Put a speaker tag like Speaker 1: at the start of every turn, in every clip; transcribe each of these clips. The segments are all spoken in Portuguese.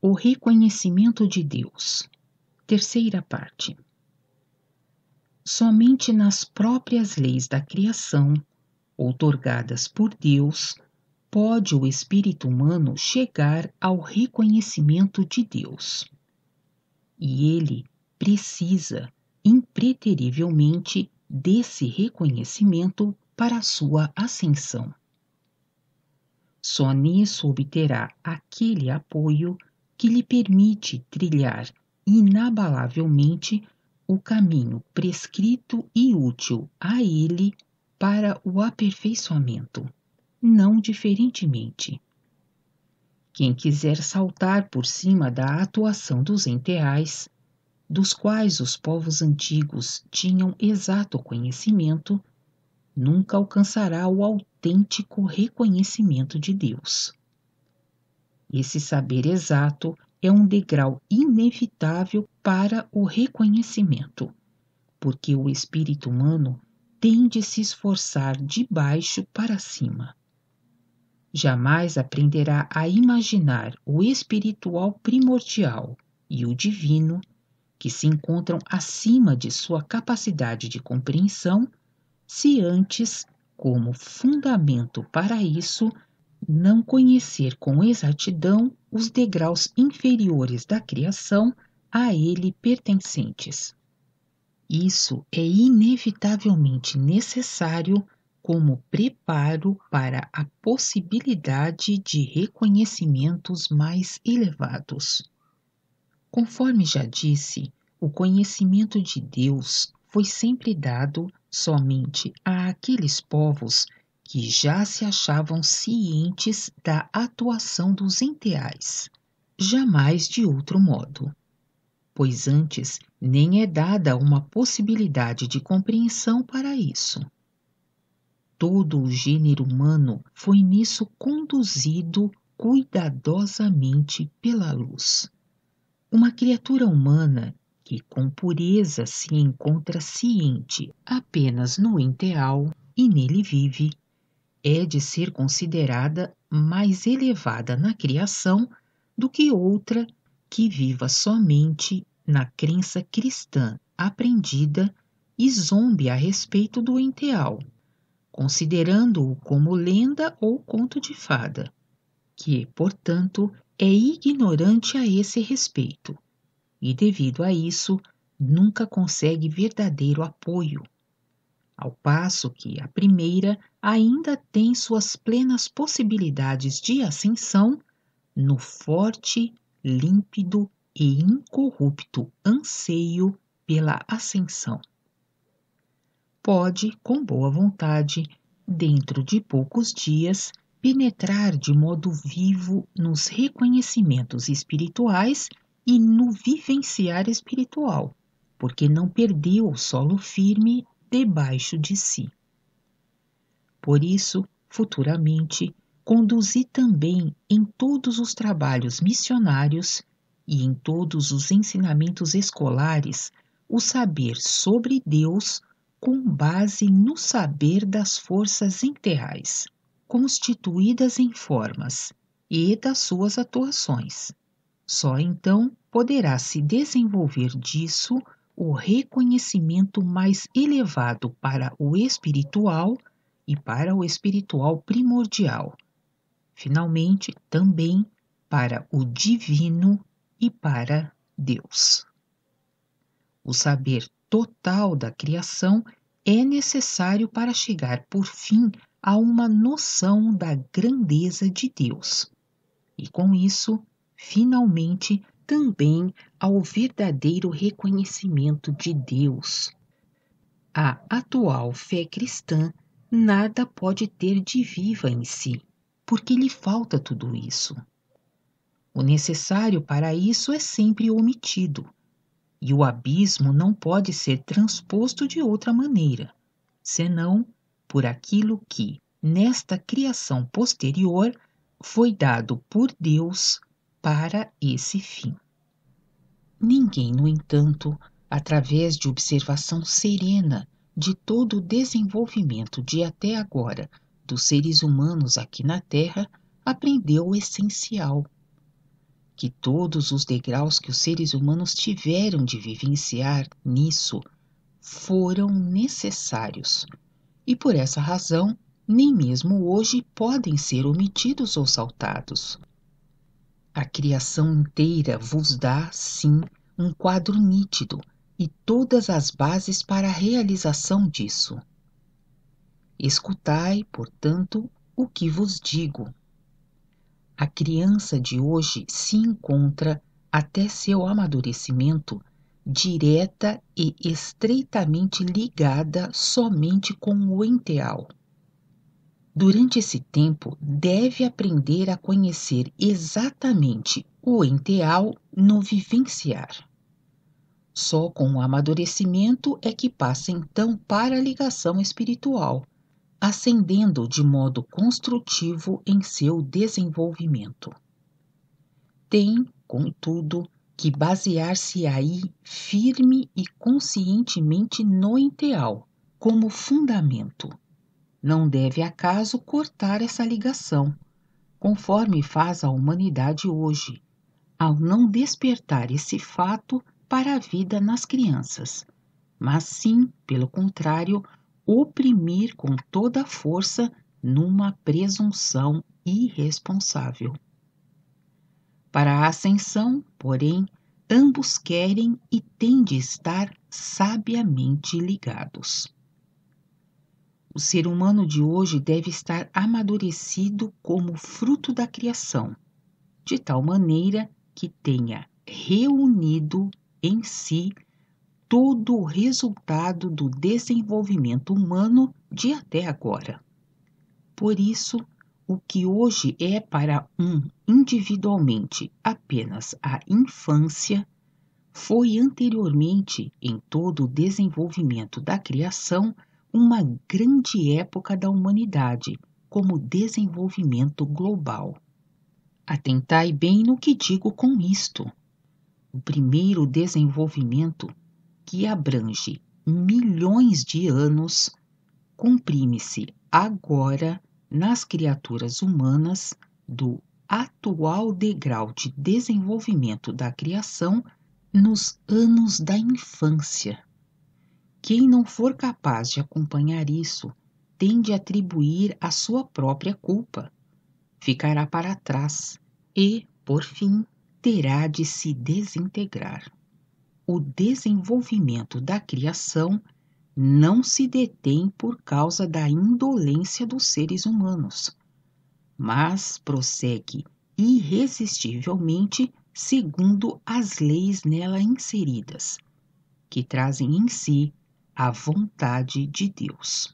Speaker 1: O reconhecimento de Deus. Terceira parte. Somente nas próprias leis da criação, outorgadas por Deus, pode o espírito humano chegar ao reconhecimento de Deus. E ele precisa, impreterivelmente, desse reconhecimento para sua ascensão. Só nisso obterá aquele apoio que lhe permite trilhar inabalavelmente o caminho prescrito e útil a ele para o aperfeiçoamento, não diferentemente. Quem quiser saltar por cima da atuação dos enteais, dos quais os povos antigos tinham exato conhecimento, nunca alcançará o autêntico reconhecimento de Deus. Esse saber exato é um degrau inevitável para o reconhecimento, porque o espírito humano tem de se esforçar de baixo para cima. Jamais aprenderá a imaginar o espiritual primordial e o divino, que se encontram acima de sua capacidade de compreensão, se antes, como fundamento para isso, não conhecer com exatidão os degraus inferiores da criação a ele pertencentes. Isso é inevitavelmente necessário como preparo para a possibilidade de reconhecimentos mais elevados. Conforme já disse, o conhecimento de Deus foi sempre dado somente àqueles povos que já se achavam cientes da atuação dos enteais, jamais de outro modo. Pois antes nem é dada uma possibilidade de compreensão para isso. Todo o gênero humano foi nisso conduzido cuidadosamente pela luz. Uma criatura humana que com pureza se encontra ciente apenas no enteal e nele vive, é de ser considerada mais elevada na criação do que outra que viva somente na crença cristã aprendida e zombe a respeito do enteal, considerando-o como lenda ou conto de fada, que, portanto, é ignorante a esse respeito e, devido a isso, nunca consegue verdadeiro apoio ao passo que a primeira ainda tem suas plenas possibilidades de ascensão no forte, límpido e incorrupto anseio pela ascensão. Pode, com boa vontade, dentro de poucos dias, penetrar de modo vivo nos reconhecimentos espirituais e no vivenciar espiritual, porque não perdeu o solo firme debaixo de si. Por isso, futuramente, conduzi também em todos os trabalhos missionários e em todos os ensinamentos escolares o saber sobre Deus com base no saber das forças enterrais constituídas em formas, e das suas atuações. Só então poderá se desenvolver disso o reconhecimento mais elevado para o espiritual e para o espiritual primordial. Finalmente, também para o divino e para Deus. O saber total da criação é necessário para chegar, por fim, a uma noção da grandeza de Deus. E com isso, finalmente, também ao verdadeiro reconhecimento de Deus. A atual fé cristã nada pode ter de viva em si, porque lhe falta tudo isso. O necessário para isso é sempre omitido, e o abismo não pode ser transposto de outra maneira, senão por aquilo que, nesta criação posterior, foi dado por Deus para esse fim. Ninguém, no entanto, através de observação serena de todo o desenvolvimento de até agora dos seres humanos aqui na Terra, aprendeu o essencial: que todos os degraus que os seres humanos tiveram de vivenciar nisso foram necessários, e por essa razão, nem mesmo hoje podem ser omitidos ou saltados. A criação inteira vos dá, sim, um quadro nítido e todas as bases para a realização disso. Escutai, portanto, o que vos digo. A criança de hoje se encontra, até seu amadurecimento, direta e estreitamente ligada somente com o enteal. Durante esse tempo, deve aprender a conhecer exatamente o enteal no vivenciar. Só com o amadurecimento é que passa então para a ligação espiritual, ascendendo de modo construtivo em seu desenvolvimento. Tem, contudo, que basear-se aí firme e conscientemente no enteal, como fundamento não deve acaso cortar essa ligação, conforme faz a humanidade hoje, ao não despertar esse fato para a vida nas crianças, mas sim, pelo contrário, oprimir com toda a força numa presunção irresponsável. Para a ascensão, porém, ambos querem e têm de estar sabiamente ligados. O ser humano de hoje deve estar amadurecido como fruto da criação, de tal maneira que tenha reunido em si todo o resultado do desenvolvimento humano de até agora. Por isso, o que hoje é para um individualmente apenas a infância, foi anteriormente, em todo o desenvolvimento da criação, uma grande época da humanidade como desenvolvimento global. Atentai bem no que digo com isto. O primeiro desenvolvimento, que abrange milhões de anos, comprime-se agora nas criaturas humanas do atual degrau de desenvolvimento da criação nos anos da infância. Quem não for capaz de acompanhar isso tende a atribuir a sua própria culpa. Ficará para trás e, por fim, terá de se desintegrar. O desenvolvimento da criação não se detém por causa da indolência dos seres humanos, mas prossegue irresistivelmente segundo as leis nela inseridas, que trazem em si a vontade de Deus.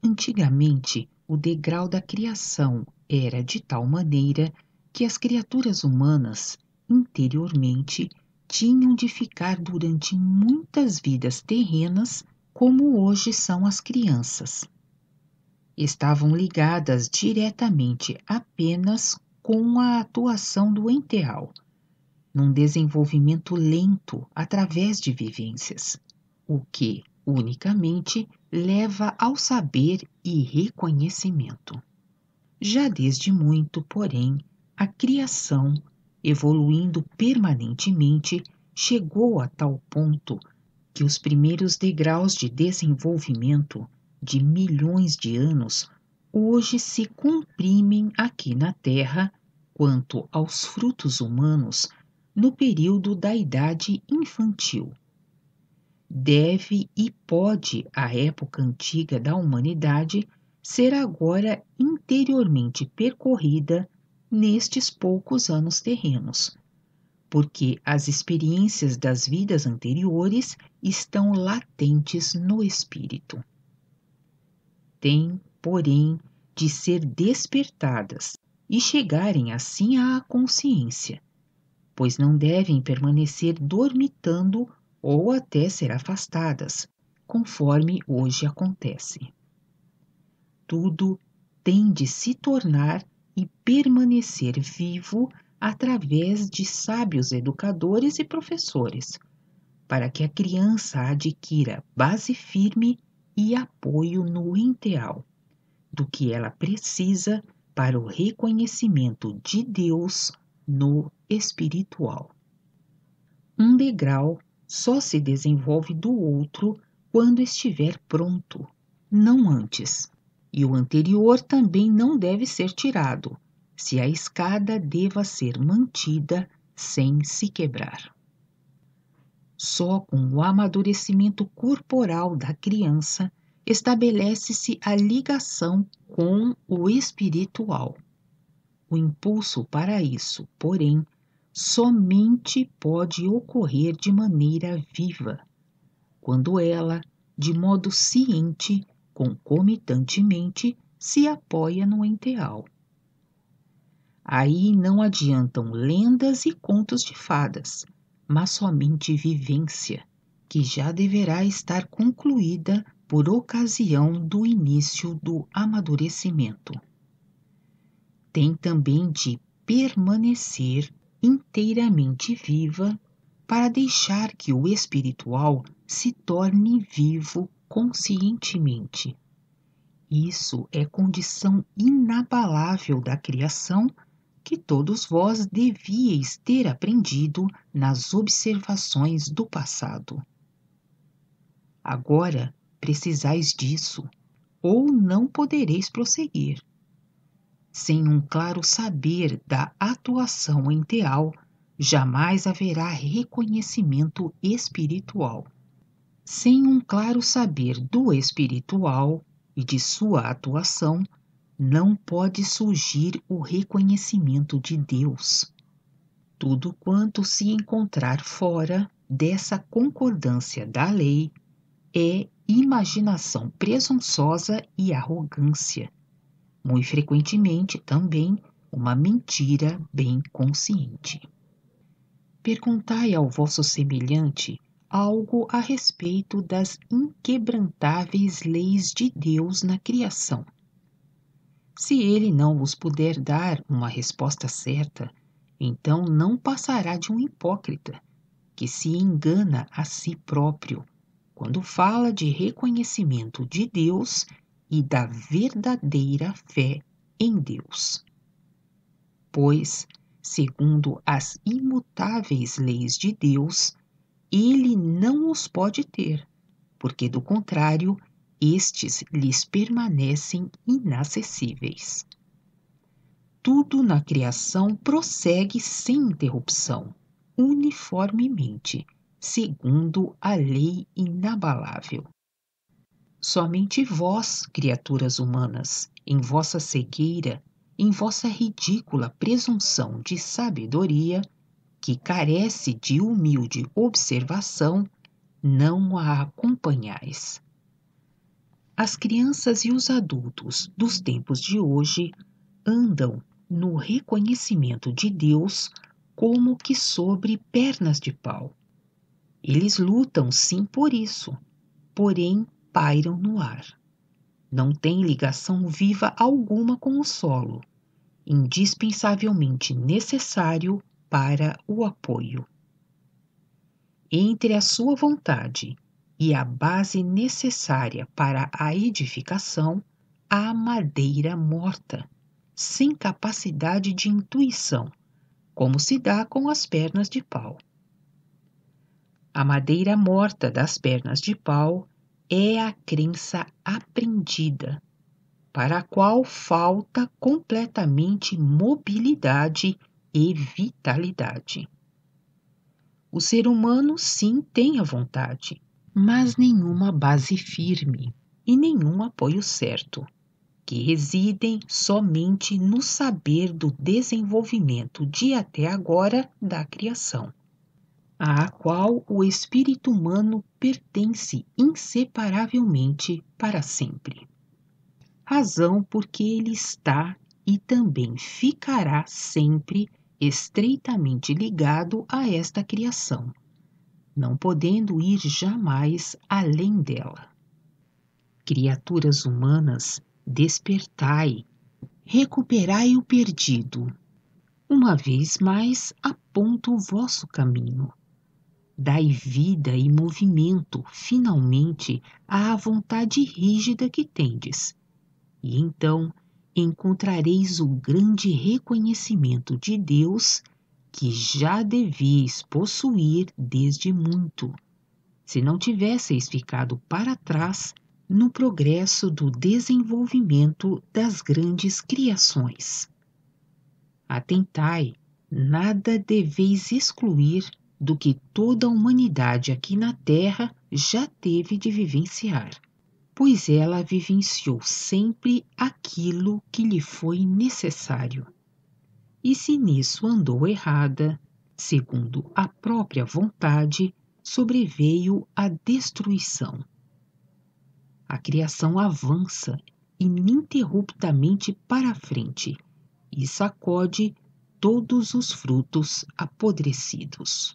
Speaker 1: Antigamente, o degrau da criação era de tal maneira que as criaturas humanas, interiormente, tinham de ficar durante muitas vidas terrenas, como hoje são as crianças. Estavam ligadas diretamente apenas com a atuação do enteal, num desenvolvimento lento através de vivências o que unicamente leva ao saber e reconhecimento. Já desde muito, porém, a criação, evoluindo permanentemente, chegou a tal ponto que os primeiros degraus de desenvolvimento de milhões de anos hoje se comprimem aqui na Terra quanto aos frutos humanos no período da idade infantil deve e pode a época antiga da humanidade ser agora interiormente percorrida nestes poucos anos terrenos, porque as experiências das vidas anteriores estão latentes no espírito. Tem, porém, de ser despertadas e chegarem assim à consciência, pois não devem permanecer dormitando ou até ser afastadas, conforme hoje acontece. Tudo tem de se tornar e permanecer vivo através de sábios educadores e professores, para que a criança adquira base firme e apoio no ideal do que ela precisa para o reconhecimento de Deus no espiritual. Um degrau só se desenvolve do outro quando estiver pronto, não antes. E o anterior também não deve ser tirado, se a escada deva ser mantida sem se quebrar. Só com o amadurecimento corporal da criança estabelece-se a ligação com o espiritual. O impulso para isso, porém, somente pode ocorrer de maneira viva, quando ela, de modo ciente, concomitantemente, se apoia no enteal. Aí não adiantam lendas e contos de fadas, mas somente vivência, que já deverá estar concluída por ocasião do início do amadurecimento. Tem também de permanecer inteiramente viva para deixar que o espiritual se torne vivo conscientemente. Isso é condição inabalável da criação que todos vós devíeis ter aprendido nas observações do passado. Agora precisais disso, ou não podereis prosseguir. Sem um claro saber da atuação enteal, jamais haverá reconhecimento espiritual. Sem um claro saber do espiritual e de sua atuação, não pode surgir o reconhecimento de Deus. Tudo quanto se encontrar fora dessa concordância da lei é imaginação presunçosa e arrogância, muito frequentemente também uma mentira bem consciente. Perguntai ao vosso semelhante algo a respeito das inquebrantáveis leis de Deus na criação. Se ele não vos puder dar uma resposta certa, então não passará de um hipócrita, que se engana a si próprio, quando fala de reconhecimento de Deus e da verdadeira fé em Deus. Pois, segundo as imutáveis leis de Deus, ele não os pode ter, porque do contrário, estes lhes permanecem inacessíveis. Tudo na criação prossegue sem interrupção, uniformemente, segundo a lei inabalável. Somente vós, criaturas humanas, em vossa cegueira, em vossa ridícula presunção de sabedoria, que carece de humilde observação, não a acompanhais. As crianças e os adultos dos tempos de hoje andam no reconhecimento de Deus como que sobre pernas de pau. Eles lutam sim por isso, porém pairam no ar. Não têm ligação viva alguma com o solo, indispensavelmente necessário para o apoio. Entre a sua vontade e a base necessária para a edificação, há madeira morta, sem capacidade de intuição, como se dá com as pernas de pau. A madeira morta das pernas de pau é a crença aprendida, para a qual falta completamente mobilidade e vitalidade. O ser humano, sim, tem a vontade, mas nenhuma base firme e nenhum apoio certo, que residem somente no saber do desenvolvimento de até agora da criação à qual o espírito humano pertence inseparavelmente para sempre. Razão porque ele está e também ficará sempre estreitamente ligado a esta criação, não podendo ir jamais além dela. Criaturas humanas, despertai, recuperai o perdido. Uma vez mais aponto o vosso caminho Dai vida e movimento, finalmente, à vontade rígida que tendes. E então encontrareis o grande reconhecimento de Deus que já devíeis possuir desde muito, se não tivesseis ficado para trás no progresso do desenvolvimento das grandes criações. Atentai, nada deveis excluir do que toda a humanidade aqui na Terra já teve de vivenciar, pois ela vivenciou sempre aquilo que lhe foi necessário. E se nisso andou errada, segundo a própria vontade, sobreveio a destruição. A criação avança ininterruptamente para frente e sacode todos os frutos apodrecidos.